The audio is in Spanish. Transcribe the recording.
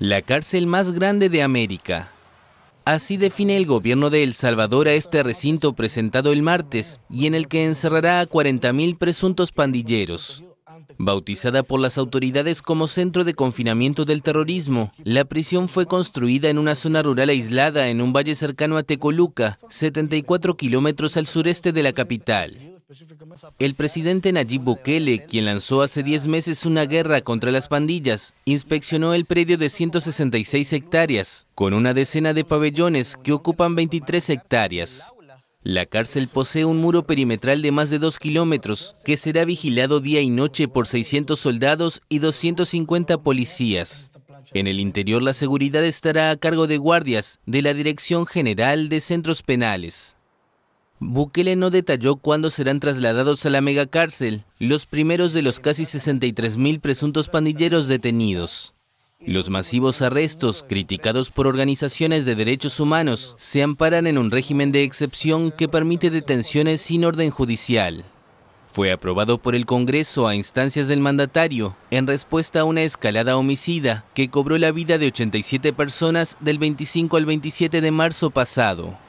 La cárcel más grande de América. Así define el gobierno de El Salvador a este recinto presentado el martes y en el que encerrará a 40.000 presuntos pandilleros. Bautizada por las autoridades como Centro de Confinamiento del Terrorismo, la prisión fue construida en una zona rural aislada en un valle cercano a Tecoluca, 74 kilómetros al sureste de la capital. El presidente Nayib Bukele, quien lanzó hace 10 meses una guerra contra las pandillas, inspeccionó el predio de 166 hectáreas, con una decena de pabellones que ocupan 23 hectáreas. La cárcel posee un muro perimetral de más de 2 kilómetros, que será vigilado día y noche por 600 soldados y 250 policías. En el interior la seguridad estará a cargo de guardias de la Dirección General de Centros Penales. Bukele no detalló cuándo serán trasladados a la megacárcel los primeros de los casi 63.000 presuntos pandilleros detenidos. Los masivos arrestos, criticados por organizaciones de derechos humanos, se amparan en un régimen de excepción que permite detenciones sin orden judicial. Fue aprobado por el Congreso a instancias del mandatario en respuesta a una escalada homicida que cobró la vida de 87 personas del 25 al 27 de marzo pasado.